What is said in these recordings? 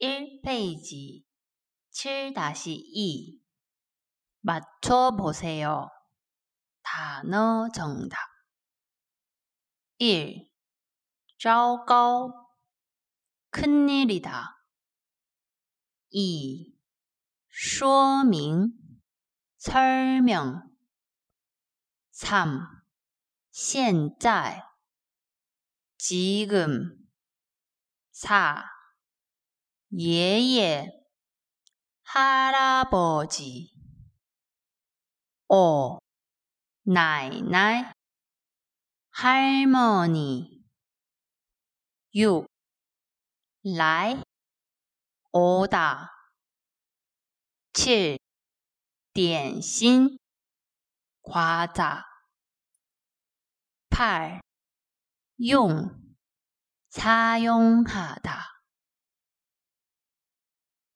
1페이지 7-2 맞춰보세요. 단어 정답 1. 糟糕 큰일이다 2. 说明 설명 3. 现在 지금 4. 爷爷，할아버 지。 哦，奶奶，할머 니。 육， 来，오 다。 七，点心，夸 자。 派，用，擦用哈达。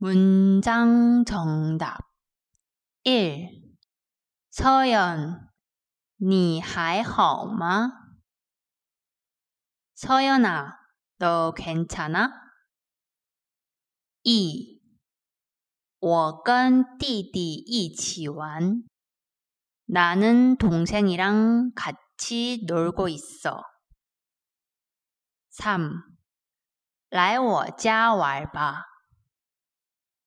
문장 정답 1. 서연, 你还好吗? 서연아, 너 괜찮아? 2. 我跟弟弟一起玩. 나는 동생이랑 같이 놀고 있어. 3. 来我家玩吧。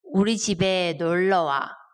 우리 집에 놀러 와.